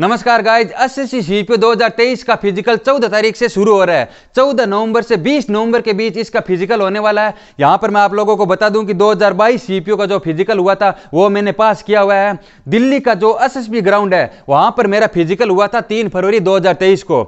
नमस्कार guys S S C C दो का फिजिकल 14 तारीख से शुरू हो रहा है 14 नवंबर से 20 नवंबर के बीच इसका फिजिकल होने वाला है यहाँ पर मैं आप लोगों को बता दूं कि 2022 सीपीओ का जो फिजिकल हुआ था वो मैंने पास किया हुआ है दिल्ली का जो एस ग्राउंड है वहाँ पर मेरा फिजिकल हुआ था तीन फरवरी 2023 को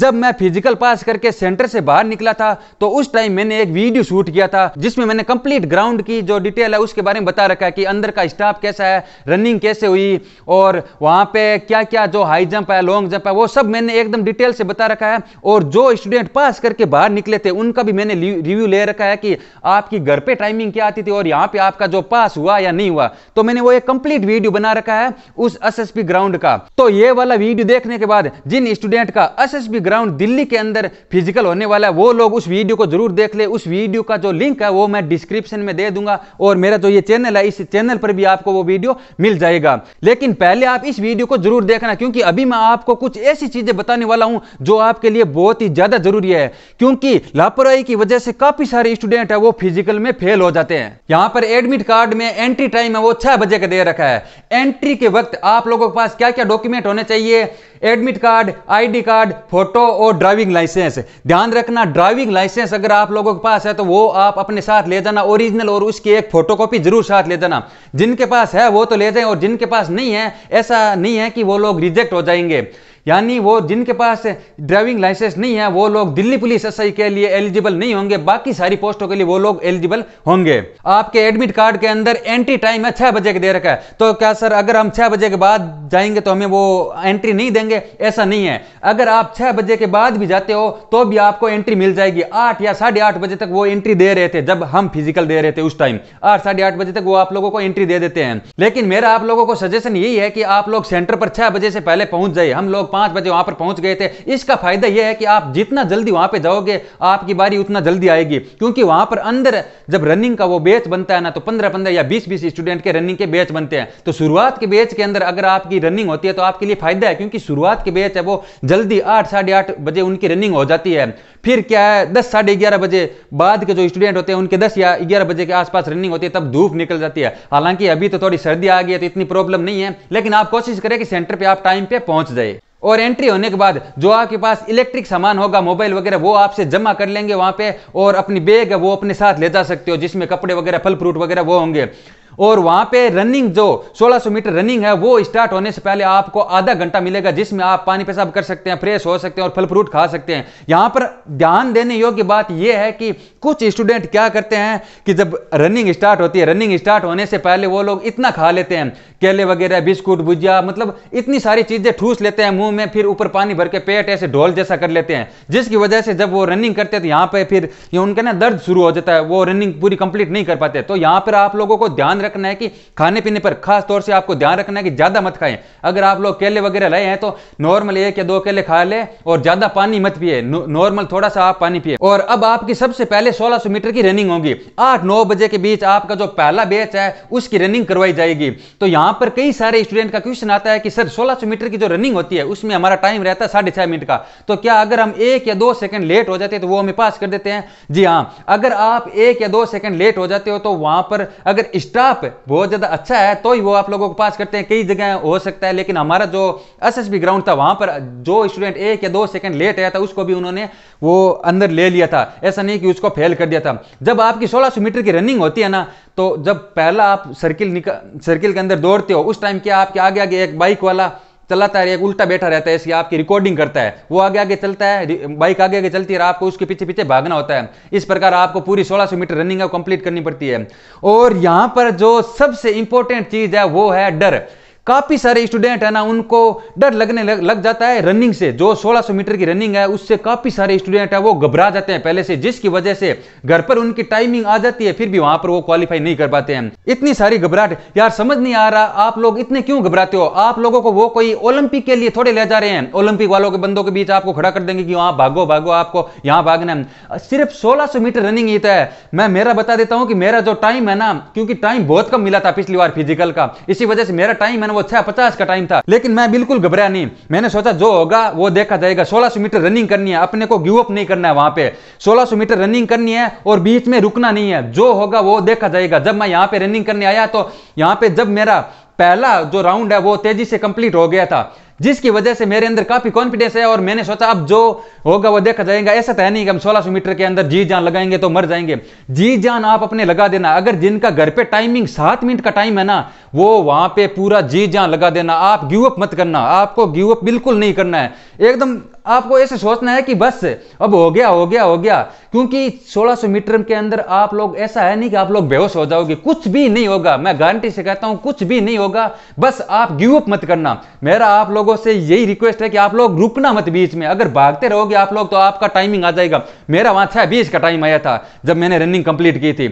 जब मैं फिजिकल पास करके सेंटर से बाहर निकला था तो उस टाइम मैंने एक वीडियो शूट किया था जिसमें मैंने कंप्लीट ग्राउंड की जो डिटेल है उसके बारे में बता रखा है कि अंदर का स्टाफ कैसा है रनिंग कैसे हुई और वहाँ पे क्या क्या जो तो हाई जंप है लॉन्ग जंप है वो सब मैंने एकदम डिटेल से बता रखा है और जो स्टूडेंट पास करके बाहर निकले थे उनका भी मैंने रिव्यू ले रखा है कि आपकी घर पे टाइमिंग क्या आती थी और यहाँ पे आपका जो पास हुआ या नहीं हुआ तो मैंने वो एक कंप्लीट वीडियो बना रखा है उस एसएसपी ग्राउंड का तो ये वाला वीडियो देखने के बाद जिन स्टूडेंट का एसएसपी ग्राउंड दिल्ली के अंदर फिजिकल होने वाला है वो लोग उस वीडियो को जरूर देख ले उस वीडियो का जो लिंक है वो मैं डिस्क्रिप्शन में दे दूंगा और मेरा जो ये चैनल है इस चैनल पर भी आपको वो वीडियो मिल जाएगा लेकिन पहले आप इस वीडियो को जरूर देखना क्योंकि क्योंकि अभी मैं आपको कुछ ऐसी चीजें बताने वाला हूं जो आपके लिए बहुत ही ज्यादा जरूरी है क्योंकि लापरवाही की वजह से काफी सारे स्टूडेंट है वो फिजिकल में फेल हो जाते हैं यहां पर एडमिट कार्ड में एंट्री टाइम है वो छह बजे का दे रखा है एंट्री के वक्त आप लोगों के पास क्या क्या डॉक्यूमेंट होने चाहिए admit card ID card photo और ड्राइविंग लाइसेंस ध्यान रखना ड्राइविंग लाइसेंस अगर आप लोगों के पास है तो वो आप अपने साथ ले जाना ओरिजिनल और उसकी एक फोटोकॉपी जरूर साथ ले जाना जिनके पास है वो तो ले जाए और जिनके पास नहीं है ऐसा नहीं है कि वो लोग रिजेक्ट हो जाएंगे यानी वो जिनके पास ड्राइविंग लाइसेंस नहीं है वो लोग दिल्ली पुलिस एस के लिए एलिजिबल नहीं होंगे बाकी सारी पोस्टों के लिए वो लोग एलिजिबल होंगे आपके एडमिट कार्ड के अंदर एंट्री टाइम है छह बजे के दे रखा है तो क्या सर अगर हम छह बजे के बाद जाएंगे तो हमें वो एंट्री नहीं देंगे ऐसा नहीं है अगर आप छह बजे के बाद भी जाते हो तो भी आपको एंट्री मिल जाएगी आठ या साढ़े आठ बजे तक वो एंट्री दे रहे थे जब हम फिजिकल दे रहे थे उस टाइम आठ साढ़े आठ बजे तक वो आप लोगों को एंट्री दे देते हैं लेकिन मेरा आप लोगों को सजेशन यही है कि आप लोग सेंटर पर छह बजे से पहले पहुंच जाए हम लोग पांच बजे वहां पर पहुंच गए थे इसका फायदा यह है कि आप जितना जल्दी वहां पर जाओगे आपकी बारी उतना जल्दी आएगी क्योंकि वहां पर अंदर जब रनिंग का वो बैच बनता है ना तो पंद्रह पंद्रह या बीस बीस स्टूडेंट के रनिंग के बैच बनते हैं तो शुरुआत के बैच के अंदर अगर आपकी रनिंग होती है तो आपके लिए फायदा है क्योंकि शुरुआत के बैच है वो जल्दी आठ साढ़े आठ बजे उनकी रनिंग हो जाती है फिर क्या है दस साढ़े ग्यारह बजे बाद के जो स्टूडेंट होते हैं उनके दस या ग्यारह बजे के आसपास रनिंग होती है तब धूप निकल जाती है हालांकि अभी तो थोड़ी सर्दी आ गई है तो इतनी प्रॉब्लम नहीं है लेकिन आप कोशिश करें कि सेंटर पर आप टाइम पर पहुंच जाए और एंट्री होने के बाद जो आपके पास इलेक्ट्रिक सामान होगा मोबाइल वगैरह वो आपसे जमा कर लेंगे वहां पे और अपनी बैग है वो अपने साथ ले जा सकते हो जिसमें कपड़े वगैरह फल फ्रूट वगैरह वो होंगे और वहां पे रनिंग जो 1600 मीटर रनिंग है वो स्टार्ट होने से पहले आपको आधा घंटा मिलेगा जिसमें आप पानी पेशाब कर सकते हैं फ्रेश हो सकते हैं और फल फ्रूट खा सकते हैं यहां पर ध्यान देने योग्य बात यह है कि कुछ स्टूडेंट क्या करते हैं कि जब रनिंग स्टार्ट होती है रनिंग स्टार्ट होने से पहले वो लोग इतना खा लेते हैं केले वगैरह बिस्कुट भुजिया मतलब इतनी सारी चीजें ठूस लेते हैं मुंह में फिर ऊपर पानी भर के पेट ऐसे ढोल जैसा कर लेते हैं जिसकी वजह से जब वो रनिंग करते हैं तो यहाँ पे फिर उनका ना दर्द शुरू हो जाता है वो रनिंग पूरी कंप्लीट नहीं कर पाते तो यहाँ पर आप लोगों को ध्यान रख रखना है कि खाने पीने पर खास तौर से आपको ध्यान रखना है कि ज़्यादा मत खाएं अगर आप लोग केले वगैरह लाए हैं तो नॉर्मल एक या दो केले खा ले और ज़्यादा पानी मत पिए नॉर्मल थोड़ा सा आप पानी पिए और अब आपकी सबसे पहले सोलह मीटर की रनिंग होगी आठ नौ बजे के बीच आपका जो पहला बैच है उसकी रनिंग करवाई जाएगी तो यहाँ पर कई सारे स्टूडेंट का क्वेश्चन आता है कि सर सोलह मीटर की जो रनिंग होती है उसमें हमारा टाइम रहता है साढ़े मिनट का तो क्या अगर हम एक या दो सेकंड लेट हो जाते हैं तो वो हमें पास कर देते हैं जी हाँ अगर आप एक या दो सेकंड लेट हो जाते हो तो वहां पर अगर स्टार आप बहुत ज़्यादा अच्छा है तो ही वो आप लोगों को पास करते हैं कई जगह हो सकता है लेकिन हमारा जो एसएसबी ग्राउंड था वहां पर जो स्टूडेंट एक या दो सेकंड लेट आया था उसको भी उन्होंने वो अंदर ले लिया था ऐसा नहीं कि उसको फेल कर दिया था जब आपकी 1600 मीटर की रनिंग होती है ना तो जब पहला आप सर्किल सर्किल के अंदर दौड़ते हो उस टाइम क्या आपके आगे आगे एक बाइक वाला चलाता है उल्टा बैठा रहता है इसकी आपकी रिकॉर्डिंग करता है वो आगे आगे चलता है बाइक आगे आगे चलती है आपको उसके पीछे पीछे भागना होता है इस प्रकार आपको पूरी 1600 मीटर रनिंग कंप्लीट करनी पड़ती है और यहां पर जो सबसे इंपॉर्टेंट चीज है वो है डर काफ़ी सारे स्टूडेंट है ना उनको डर लगने लग, लग जाता है रनिंग से जो 1600 मीटर की रनिंग है उससे काफ़ी सारे स्टूडेंट है वो घबरा जाते हैं पहले से जिसकी वजह से घर पर उनकी टाइमिंग आ जाती है फिर भी वहां पर वो क्वालिफाई नहीं कर पाते हैं इतनी सारी घबराहट यार समझ नहीं आ रहा आप लोग इतने क्यों घबराते हो आप लोगों को वो कोई ओलंपिक के लिए थोड़े ले जा रहे हैं ओलंपिक वालों के बंदों के बीच आपको खड़ा कर देंगे कि वहां भागो भागो आपको यहाँ भागना है सिर्फ सोलह मीटर रनिंग ही तो है मैं मेरा बता देता हूँ कि मेरा जो टाइम है ना क्योंकि टाइम बहुत कम मिला था पिछली बार फिजिकल का इसी वजह से मेरा टाइम है मैंने वो छह पचास का टाइम था लेकिन मैं बिल्कुल घबराया नहीं मैंने सोचा जो होगा वो देखा जाएगा सोलह मीटर रनिंग करनी है अपने को गिव अप नहीं करना है वहां पे सोलह मीटर रनिंग करनी है और बीच में रुकना नहीं है जो होगा वो देखा जाएगा जब मैं यहाँ पे रनिंग करने आया तो यहाँ पे जब मेरा पहला जो राउंड है वो तेजी से कंप्लीट हो गया था जिसकी वजह से मेरे अंदर काफी कॉन्फिडेंस है और मैंने सोचा अब जो होगा वो देखा जाएगा ऐसा तो है नहीं कि हम 1600 मीटर के अंदर जी जान लगाएंगे तो मर जाएंगे जी जान आप अपने लगा देना अगर जिनका घर पे टाइमिंग सात मिनट का टाइम है ना वो वहां पे पूरा जी जान लगा देना आप गिव अप मत करना आपको गिव अप बिल्कुल नहीं करना है एकदम आपको ऐसे सोचना है कि बस अब हो गया हो गया हो गया क्योंकि 1600 मीटर के अंदर आप लोग ऐसा है नहीं कि आप लोग बेहोश हो जाओगे कुछ भी नहीं होगा मैं गारंटी से कहता हूं कुछ भी नहीं होगा बस आप गिव अप मत करना मेरा आप लोगों लोगों से यही रिक्वेस्ट है कि आप लोग रुकना मत बीच में अगर भागते रहोगे आप लोग तो आपका टाइमिंग आ जाएगा मेरा वहां छह बीस का टाइम आया था जब मैंने रनिंग कंप्लीट की थी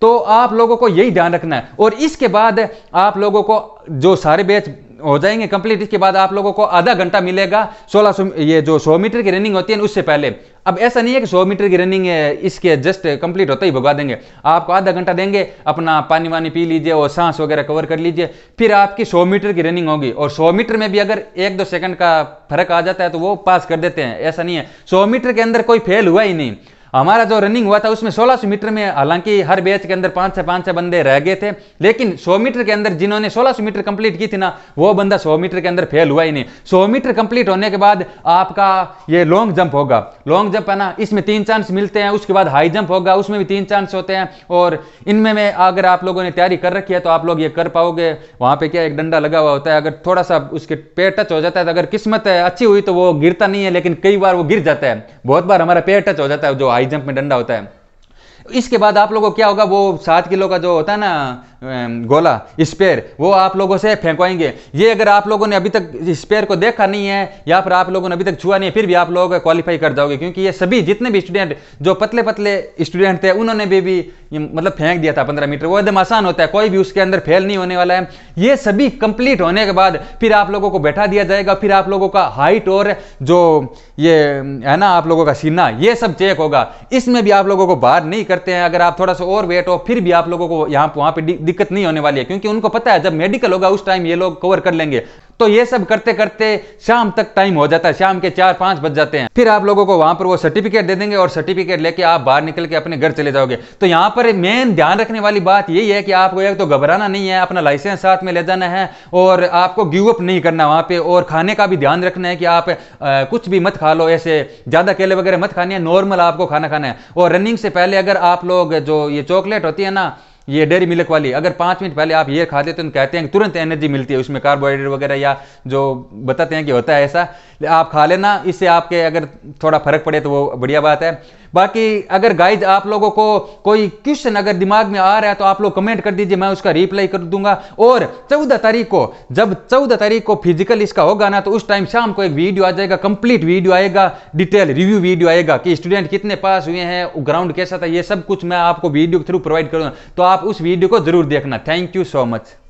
तो आप लोगों को यही ध्यान रखना है और इसके बाद आप लोगों को जो सारे बैच हो जाएंगे कंप्लीट इसके बाद आप लोगों को आधा घंटा मिलेगा 1600 ये जो 100 मीटर की रनिंग होती है उससे पहले अब ऐसा नहीं है कि 100 मीटर की रनिंग इसके जस्ट कंप्लीट होता ही भगा देंगे आपको आधा घंटा देंगे अपना पानी वानी पी लीजिए और सांस वगैरह कवर कर लीजिए फिर आपकी 100 मीटर की रनिंग होगी और 100 मीटर में भी अगर एक दो सेकंड का फर्क आ जाता है तो वो पास कर देते हैं ऐसा नहीं है 100 मीटर के अंदर कोई फेल हुआ ही नहीं हमारा जो रनिंग हुआ था उसमें 1600 मीटर में हालांकि हर बैच के अंदर पांच से पांच से बंदे रह गए थे लेकिन 100 मीटर के अंदर जिन्होंने 1600 मीटर कंप्लीट की थी ना वो बंदा 100 मीटर के अंदर फेल हुआ ही नहीं 100 मीटर कंप्लीट होने के बाद आपका ये लॉन्ग जंप होगा लॉन्ग जंप है ना इसमें तीन चांस मिलते हैं उसके बाद हाई जंप होगा उसमें भी तीन चांस होते हैं और इनमें में अगर आप लोगों ने तैयारी कर रखी है तो आप लोग ये कर पाओगे वहां पर क्या एक डंडा लगा हुआ होता है अगर थोड़ा सा उसके पैर टच हो जाता है तो अगर किस्मत अच्छी हुई तो वो गिरता नहीं है लेकिन कई बार वो गिर जाता है बहुत बार हमारा पैर टच हो जाता है जो हाई हाई जंप में डंडा होता है इसके बाद आप लोगों को क्या होगा वो सात किलो का जो होता है ना गोला स्पेयर वो आप लोगों से फेंकवाएंगे ये अगर आप लोगों ने अभी तक स्पेयर को देखा नहीं है या फिर आप लोगों ने अभी तक छुआ नहीं है फिर भी आप लोग क्वालिफाई कर जाओगे क्योंकि ये सभी जितने भी स्टूडेंट जो पतले पतले स्टूडेंट थे उन्होंने भी, भी मतलब फेंक दिया था पंद्रह मीटर वो एकदम आसान होता है कोई भी उसके अंदर फेल नहीं होने वाला है ये सभी कंप्लीट होने के बाद फिर आप लोगों को बैठा दिया जाएगा फिर आप लोगों का हाइट और जो ये है ना आप लोगों का सीना ये सब चेक होगा इसमें भी आप लोगों को बाहर नहीं करते हैं अगर आप थोड़ा सा और वेट हो फिर भी आप लोगों को यहाँ वहाँ पर दिक्कत नहीं होने वाली है क्योंकि उनको पता है जब मेडिकल होगा उस टाइम ये लोग कवर कर लेंगे तो ये सब करते करते शाम तक टाइम हो जाता है शाम के चार पांच बज जाते हैं फिर आप लोगों को वहां पर वो सर्टिफिकेट दे देंगे और सर्टिफिकेट लेके आप बाहर निकल के अपने घर चले जाओगे तो यहाँ पर मेन ध्यान रखने वाली बात यही है कि आपको एक तो घबराना नहीं है अपना लाइसेंस साथ में ले जाना है और आपको गिव अप नहीं करना वहां पर और खाने का भी ध्यान रखना है कि आप आ, कुछ भी मत खा लो ऐसे ज्यादा केले वगैरह मत खाने हैं नॉर्मल आपको खाना खाना है और रनिंग से पहले अगर आप लोग जो ये चॉकलेट होती है ना ये डेयरी मिल्क वाली अगर पाँच मिनट पहले आप ये खा देते तो कहते हैं तुरंत एनर्जी मिलती है उसमें कार्बोहाइड्रेट वगैरह या जो बताते हैं कि होता है ऐसा आप खा लेना इससे आपके अगर थोड़ा फर्क पड़े तो वो बढ़िया बात है बाकी अगर गाइज आप लोगों को कोई क्वेश्चन अगर दिमाग में आ रहा है तो आप लोग कमेंट कर दीजिए मैं उसका रिप्लाई कर दूंगा और चौदह तारीख को जब चौदह तारीख को फिजिकल इसका होगा ना तो उस टाइम शाम को एक वीडियो आ जाएगा कंप्लीट वीडियो आएगा डिटेल रिव्यू वीडियो आएगा कि स्टूडेंट कितने पास हुए हैं ग्राउंड कैसा था ये सब कुछ मैं आपको वीडियो के थ्रू प्रोवाइड करूंगा तो आप उस वीडियो को जरूर देखना थैंक यू सो मच